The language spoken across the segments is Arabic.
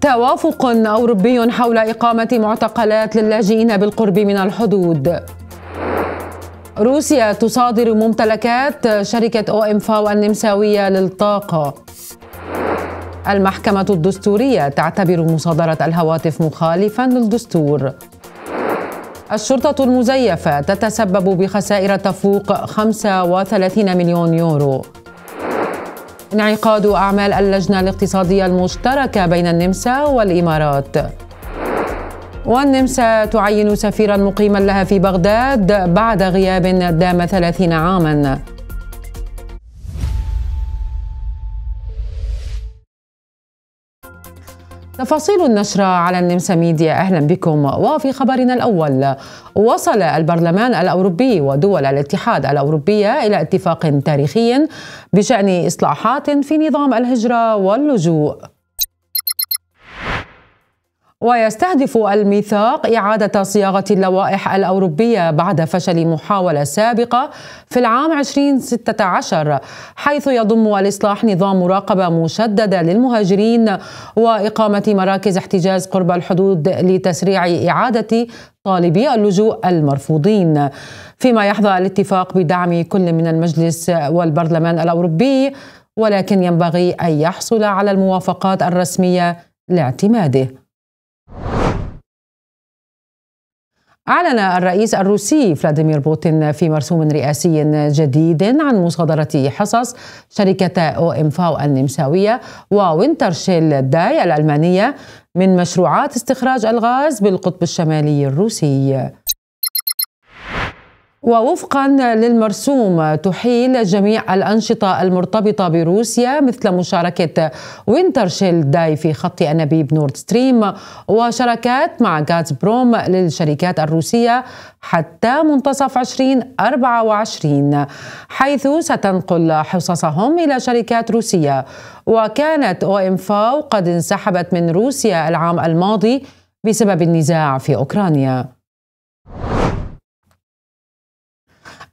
توافق أوروبي حول إقامة معتقلات للاجئين بالقرب من الحدود روسيا تصادر ممتلكات شركة أو إم فاو النمساوية للطاقة المحكمة الدستورية تعتبر مصادرة الهواتف مخالفا للدستور الشرطة المزيفة تتسبب بخسائر تفوق 35 مليون يورو انعقاد أعمال اللجنة الاقتصادية المشتركة بين النمسا والإمارات والنمسا تعين سفيرا مقيما لها في بغداد بعد غياب دام ثلاثين عاما تفاصيل النشرة على النمسا ميديا أهلا بكم وفي خبرنا الأول وصل البرلمان الأوروبي ودول الاتحاد الأوروبية إلى اتفاق تاريخي بشأن إصلاحات في نظام الهجرة واللجوء ويستهدف الميثاق إعادة صياغة اللوائح الأوروبية بعد فشل محاولة سابقة في العام 2016 حيث يضم الإصلاح نظام مراقبة مشددة للمهاجرين وإقامة مراكز احتجاز قرب الحدود لتسريع إعادة طالبي اللجوء المرفوضين فيما يحظى الاتفاق بدعم كل من المجلس والبرلمان الأوروبي ولكن ينبغي أن يحصل على الموافقات الرسمية لاعتماده أعلن الرئيس الروسي فلاديمير بوتين في مرسوم رئاسي جديد عن مصادرة حصص شركة أو إم فاو النمساوية ووينترشيل داي الألمانية من مشروعات استخراج الغاز بالقطب الشمالي الروسي ووفقا للمرسوم تحيل جميع الأنشطة المرتبطة بروسيا مثل مشاركة وينترشيل داي في خط أنابيب نورد ستريم وشراكات مع غاز بروم للشركات الروسية حتى منتصف 2024 حيث ستنقل حصصهم إلى شركات روسية وكانت فاو قد انسحبت من روسيا العام الماضي بسبب النزاع في أوكرانيا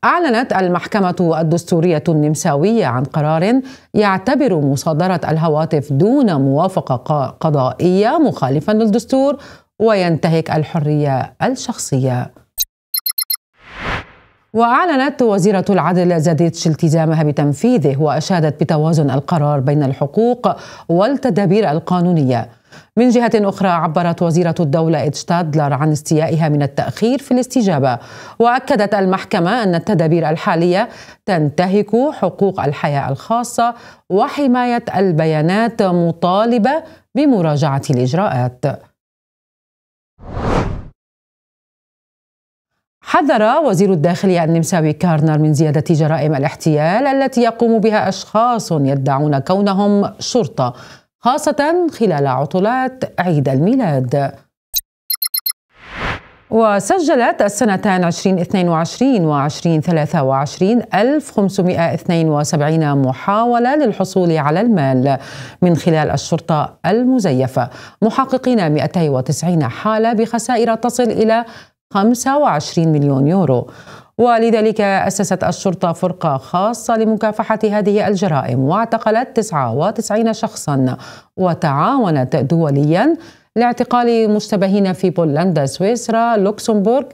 أعلنت المحكمة الدستورية النمساوية عن قرار يعتبر مصادرة الهواتف دون موافقة قضائية مخالفا للدستور وينتهك الحرية الشخصية وأعلنت وزيرة العدل زاديتش التزامها بتنفيذه وأشادت بتوازن القرار بين الحقوق والتدابير القانونية من جهة أخرى عبرت وزيرة الدولة إتشتادلر عن استيائها من التأخير في الاستجابة وأكدت المحكمة أن التدابير الحالية تنتهك حقوق الحياة الخاصة وحماية البيانات مطالبة بمراجعة الإجراءات حذر وزير الداخلية النمساوي كارنر من زيادة جرائم الاحتيال التي يقوم بها أشخاص يدعون كونهم شرطة خاصة خلال عطلات عيد الميلاد وسجلت السنتان 2022 و 2023 1572 محاولة للحصول على المال من خلال الشرطة المزيفة محققين 290 حالة بخسائر تصل إلى 25 مليون يورو ولذلك أسست الشرطة فرقة خاصة لمكافحة هذه الجرائم واعتقلت 99 شخصا وتعاونت دوليا لاعتقال مشتبهين في بولندا سويسرا لوكسمبورغ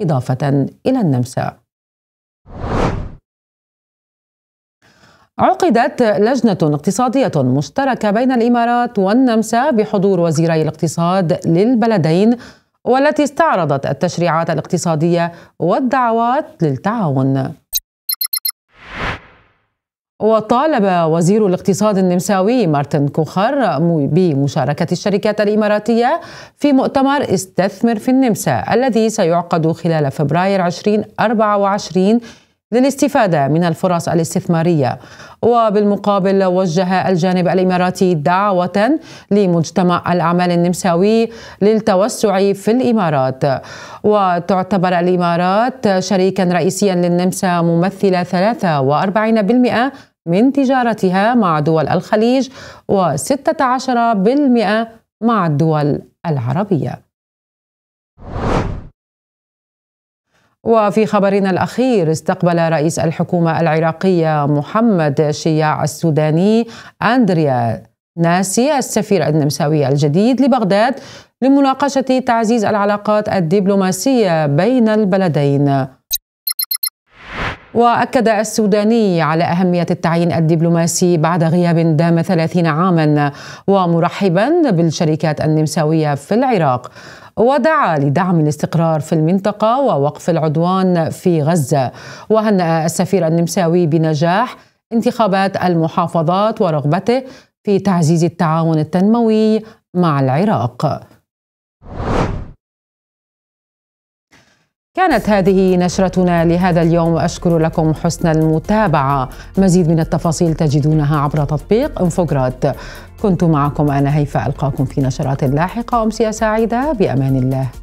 إضافة إلى النمسا عقدت لجنة اقتصادية مشتركة بين الإمارات والنمسا بحضور وزيري الاقتصاد للبلدين والتي استعرضت التشريعات الاقتصادية والدعوات للتعاون وطالب وزير الاقتصاد النمساوي مارتن كوخر بمشاركة الشركات الإماراتية في مؤتمر استثمر في النمسا الذي سيعقد خلال فبراير 2024 للاستفادة من الفرص الاستثمارية وبالمقابل وجه الجانب الإماراتي دعوة لمجتمع الأعمال النمساوي للتوسع في الإمارات وتعتبر الإمارات شريكا رئيسيا للنمسا ممثلة 43% من تجارتها مع دول الخليج و16% مع الدول العربية وفي خبرنا الأخير استقبل رئيس الحكومة العراقية محمد شياع السوداني أندريا ناسي السفير النمساوي الجديد لبغداد لمناقشة تعزيز العلاقات الدبلوماسية بين البلدين وأكد السوداني على أهمية التعيين الدبلوماسي بعد غياب دام 30 عاما ومرحبا بالشركات النمساوية في العراق ودعا لدعم الاستقرار في المنطقة ووقف العدوان في غزة وهنأ السفير النمساوي بنجاح انتخابات المحافظات ورغبته في تعزيز التعاون التنموي مع العراق كانت هذه نشرتنا لهذا اليوم وأشكر لكم حسن المتابعة مزيد من التفاصيل تجدونها عبر تطبيق انفوجراد كنت معكم أنا هيفاء ألقاكم في نشرات لاحقة أمسية سعيدة بأمان الله